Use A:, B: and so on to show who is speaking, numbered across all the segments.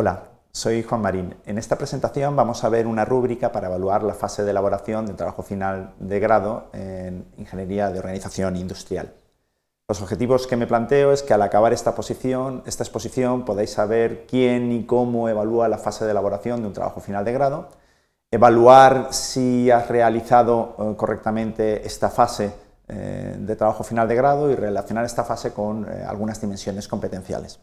A: Hola, soy Juan Marín. En esta presentación vamos a ver una rúbrica para evaluar la fase de elaboración un trabajo final de grado en Ingeniería de Organización Industrial. Los objetivos que me planteo es que al acabar esta, posición, esta exposición podáis saber quién y cómo evalúa la fase de elaboración de un trabajo final de grado, evaluar si has realizado eh, correctamente esta fase eh, de trabajo final de grado y relacionar esta fase con eh, algunas dimensiones competenciales.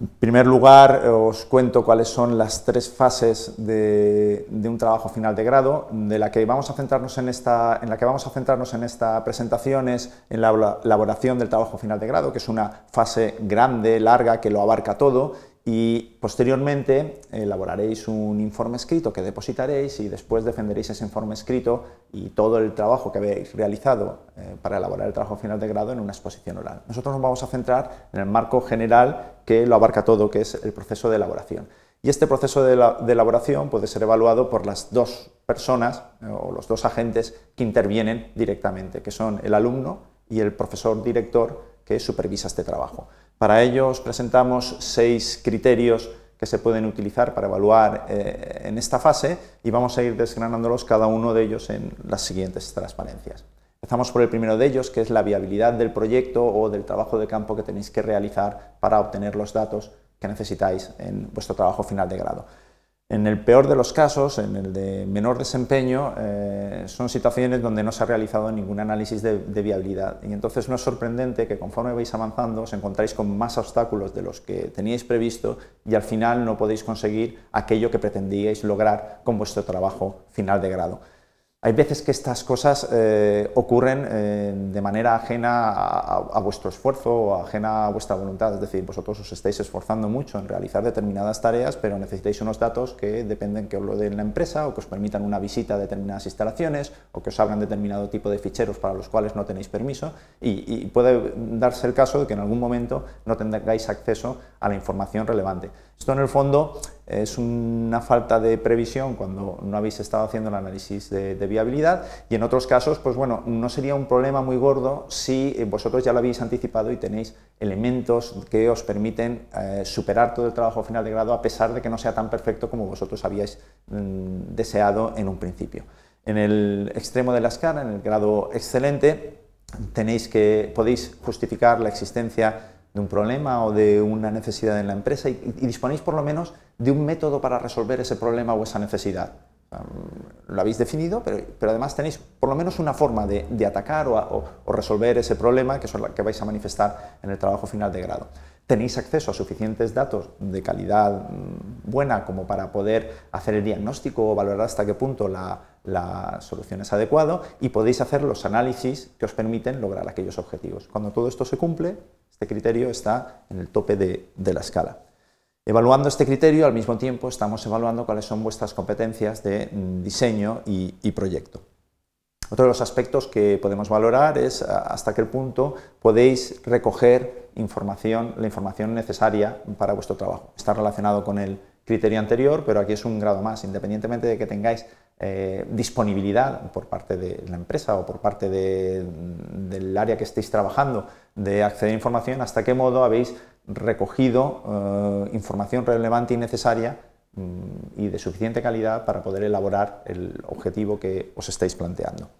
A: En primer lugar, eh, os cuento cuáles son las tres fases de, un trabajo final de grado, de la que vamos a centrarnos en esta, en la que vamos a centrarnos en esta presentación es en la elaboración del trabajo final de grado, que es una fase grande, larga, que lo abarca todo y posteriormente elaboraréis un informe escrito que depositaréis y después defenderéis ese informe escrito y todo el trabajo que habéis realizado eh, para elaborar el trabajo final de grado en una exposición oral. Nosotros nos vamos a centrar en el marco general que lo abarca todo, que es el proceso de elaboración. Y este proceso de, elaboración puede ser evaluado por las dos personas eh, o los dos agentes que intervienen directamente, que son el alumno y el profesor director que supervisa este trabajo. Para ello os presentamos seis criterios que se pueden utilizar para evaluar eh, en esta fase y vamos a ir desgranándolos cada uno de ellos en las siguientes transparencias. Empezamos por el primero de ellos, que es la viabilidad del proyecto o del trabajo de campo que tenéis que realizar para obtener los datos que necesitáis en vuestro trabajo final de grado. En el peor de los casos, en el de menor desempeño, eh, son situaciones donde no se ha realizado ningún análisis de, de, viabilidad. Y entonces no es sorprendente que conforme vais avanzando os encontráis con más obstáculos de los que teníais previsto y al final no podéis conseguir aquello que pretendíais lograr con vuestro trabajo final de grado. Hay veces que estas cosas eh, ocurren eh, de manera ajena a, vuestro esfuerzo o ajena a vuestra voluntad, es decir, vosotros os estáis esforzando mucho en realizar determinadas tareas, pero necesitáis unos datos que dependen que os lo den la empresa o que os permitan una visita a determinadas instalaciones o que os abran determinado tipo de ficheros para los cuales no tenéis permiso y, y puede darse el caso de que en algún momento no tengáis acceso a la información relevante. Esto en el fondo es una falta de previsión cuando no habéis estado haciendo el análisis de, viabilidad y en otros casos, pues bueno, no sería un problema muy gordo si eh, vosotros ya lo habéis anticipado y tenéis elementos que os permiten eh, superar todo el trabajo final de grado a pesar de que no sea tan perfecto como vosotros habíais mm, deseado en un principio. En el extremo de la escala, en el grado excelente, tenéis que, podéis justificar la existencia de un problema o de una necesidad en la empresa y, disponéis por lo menos de un método para resolver ese problema o esa necesidad. Um, lo habéis definido, pero, además tenéis por lo menos una forma de, atacar o, resolver ese problema que, que vais a manifestar en el trabajo final de grado. Tenéis acceso a suficientes datos de calidad mm, buena como para poder hacer el diagnóstico o valorar hasta qué punto la, la solución es adecuado y podéis hacer los análisis que os permiten lograr aquellos objetivos. Cuando todo esto se cumple, este criterio está en el tope de, la escala. Evaluando este criterio, al mismo tiempo estamos evaluando cuáles son vuestras competencias de mm, diseño y, y proyecto. Otro de los aspectos que podemos valorar es hasta qué punto podéis recoger información, la información necesaria para vuestro trabajo. Está relacionado con el criterio anterior, pero aquí es un grado más. Independientemente de que tengáis eh, disponibilidad por parte de la empresa o por parte del área que estéis trabajando de acceder a información, hasta qué modo habéis recogido eh, información relevante y necesaria mm, y de suficiente calidad para poder elaborar el objetivo que os estáis planteando.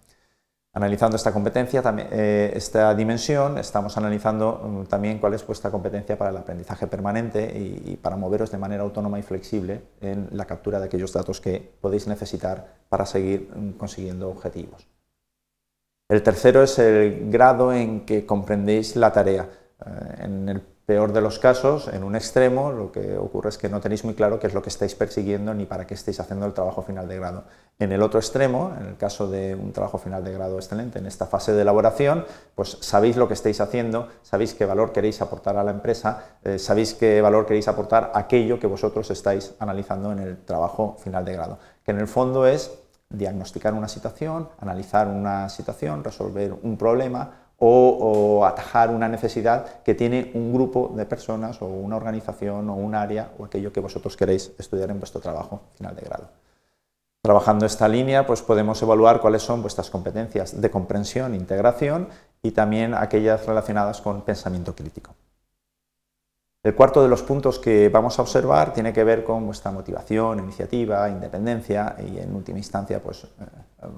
A: Analizando esta competencia, eh, esta dimensión, estamos analizando mm, también cuál es vuestra competencia para el aprendizaje permanente y, para moveros de manera autónoma y flexible en la captura de aquellos datos que podéis necesitar para seguir mm, consiguiendo objetivos. El tercero es el grado en que comprendéis la tarea. Eh, en el peor de los casos, en un extremo, lo que ocurre es que no tenéis muy claro qué es lo que estáis persiguiendo ni para qué estáis haciendo el trabajo final de grado. En el otro extremo, en el caso de un trabajo final de grado excelente, en esta fase de elaboración, pues sabéis lo que estáis haciendo, sabéis qué valor queréis aportar a la empresa, eh, sabéis qué valor queréis aportar a aquello que vosotros estáis analizando en el trabajo final de grado, que en el fondo es diagnosticar una situación, analizar una situación, resolver un problema, o, atajar una necesidad que tiene un grupo de personas o una organización o un área o aquello que vosotros queréis estudiar en vuestro trabajo final de grado. Trabajando esta línea, pues podemos evaluar cuáles son vuestras competencias de comprensión, integración y también aquellas relacionadas con pensamiento crítico. El cuarto de los puntos que vamos a observar tiene que ver con vuestra motivación, iniciativa, independencia y en última instancia, pues eh, em,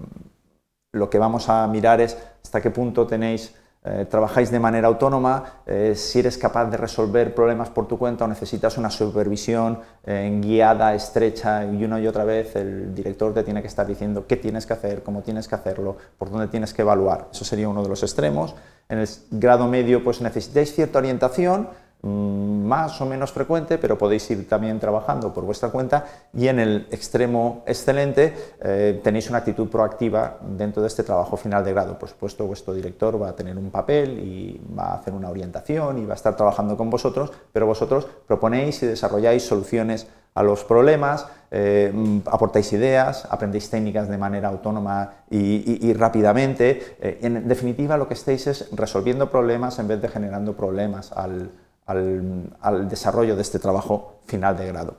A: lo que vamos a mirar es hasta qué punto tenéis, eh, trabajáis de manera autónoma, eh, si eres capaz de resolver problemas por tu cuenta o necesitas una supervisión eh, guiada, estrecha, y una y otra vez el director te tiene que estar diciendo qué tienes que hacer, cómo tienes que hacerlo, por dónde tienes que evaluar. Eso sería uno de los extremos. En el grado medio, pues necesitáis cierta orientación, Mm, más o menos frecuente, pero podéis ir también trabajando por vuestra cuenta y en el extremo excelente eh, tenéis una actitud proactiva dentro de este trabajo final de grado. Por supuesto, vuestro director va a tener un papel y va a hacer una orientación y va a estar trabajando con vosotros, pero vosotros proponéis y desarrolláis soluciones a los problemas, eh, mm, aportáis ideas, aprendéis técnicas de manera autónoma y, rápidamente. Eh, en definitiva, lo que estáis es resolviendo problemas en vez de generando problemas al, al, desarrollo de este trabajo final de grado.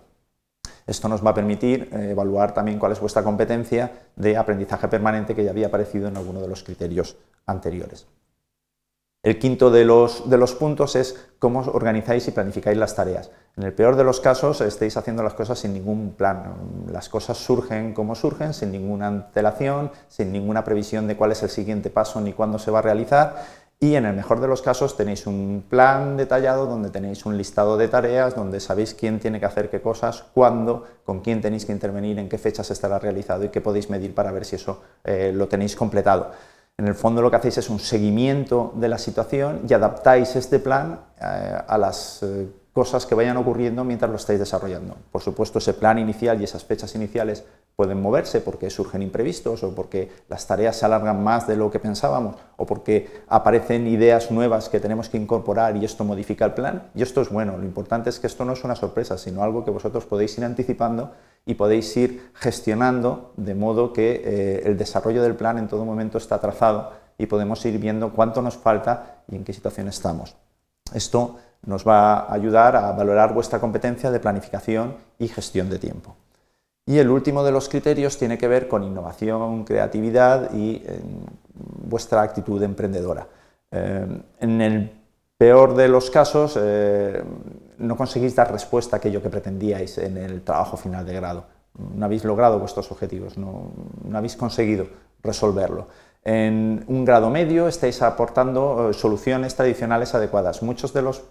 A: Esto nos va a permitir eh, evaluar también cuál es vuestra competencia de aprendizaje permanente que ya había aparecido en alguno de los criterios anteriores. El quinto de los, de los puntos es cómo organizáis y planificáis las tareas. En el peor de los casos estáis haciendo las cosas sin ningún plan. Las cosas surgen como surgen, sin ninguna antelación, sin ninguna previsión de cuál es el siguiente paso ni cuándo se va a realizar y en el mejor de los casos tenéis un plan detallado donde tenéis un listado de tareas, donde sabéis quién tiene que hacer qué cosas, cuándo, con quién tenéis que intervenir, en qué fechas estará realizado y qué podéis medir para ver si eso eh, lo tenéis completado. En el fondo lo que hacéis es un seguimiento de la situación y adaptáis este plan eh, a las... Eh, cosas que vayan ocurriendo mientras lo estáis desarrollando. Por supuesto, ese plan inicial y esas fechas iniciales pueden moverse porque surgen imprevistos o porque las tareas se alargan más de lo que pensábamos o porque aparecen ideas nuevas que tenemos que incorporar y esto modifica el plan. Y esto es bueno, lo importante es que esto no es una sorpresa, sino algo que vosotros podéis ir anticipando y podéis ir gestionando de modo que eh, el desarrollo del plan en todo momento está trazado y podemos ir viendo cuánto nos falta y en qué situación estamos. Esto nos va a ayudar a valorar vuestra competencia de planificación y gestión de tiempo. Y el último de los criterios tiene que ver con innovación, creatividad y em, vuestra actitud emprendedora. Em, en el peor de los casos, eh, no conseguís dar respuesta a aquello que pretendíais en el trabajo final de grado. No habéis logrado vuestros objetivos, no, no habéis conseguido resolverlo. En un grado medio estáis aportando eh, soluciones tradicionales adecuadas. Muchos de los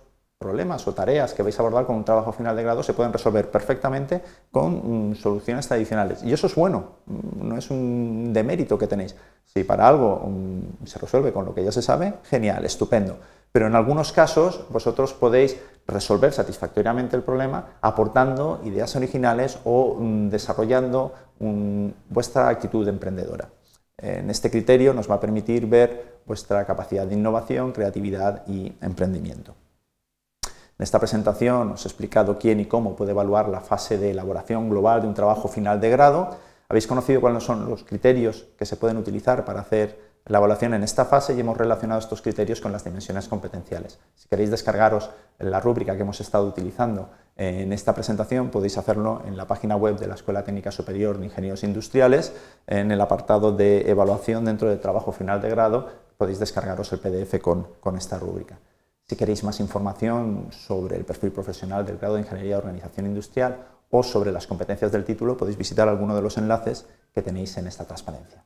A: problemas o tareas que vais a abordar con un trabajo final de grado se pueden resolver perfectamente con mm, soluciones tradicionales. Y eso es bueno, mm, no es un demérito que tenéis. Si para algo mm, se resuelve con lo que ya se sabe, genial, estupendo. Pero en algunos casos vosotros podéis resolver satisfactoriamente el problema aportando ideas originales o desarrollando vuestra actitud emprendedora. En este criterio nos va a permitir ver vuestra capacidad de innovación, creatividad y emprendimiento. En esta presentación os he explicado quién y cómo puede evaluar la fase de elaboración global de un trabajo final de grado. Habéis conocido cuáles son los criterios que se pueden utilizar para hacer la evaluación en esta fase y hemos relacionado estos criterios con las dimensiones competenciales. Si queréis descargaros la rúbrica que hemos estado utilizando en esta presentación, podéis hacerlo en la página web de la Escuela Técnica Superior de Ingenieros Industriales, en el apartado de evaluación dentro del trabajo final de grado, podéis descargaros el PDF con, con esta rúbrica. Si queréis más información sobre el perfil profesional del grado de Ingeniería de Organización Industrial o sobre las competencias del título, podéis visitar alguno de los enlaces que tenéis en esta transparencia.